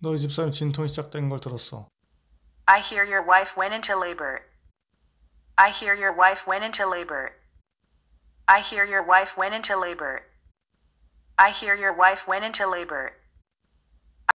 너희 집사람 진통이 시작된 걸 들었어. I hear your wife went into labor. I hear your wife went into labor. I hear your wife went into labor. I hear your wife went into labor.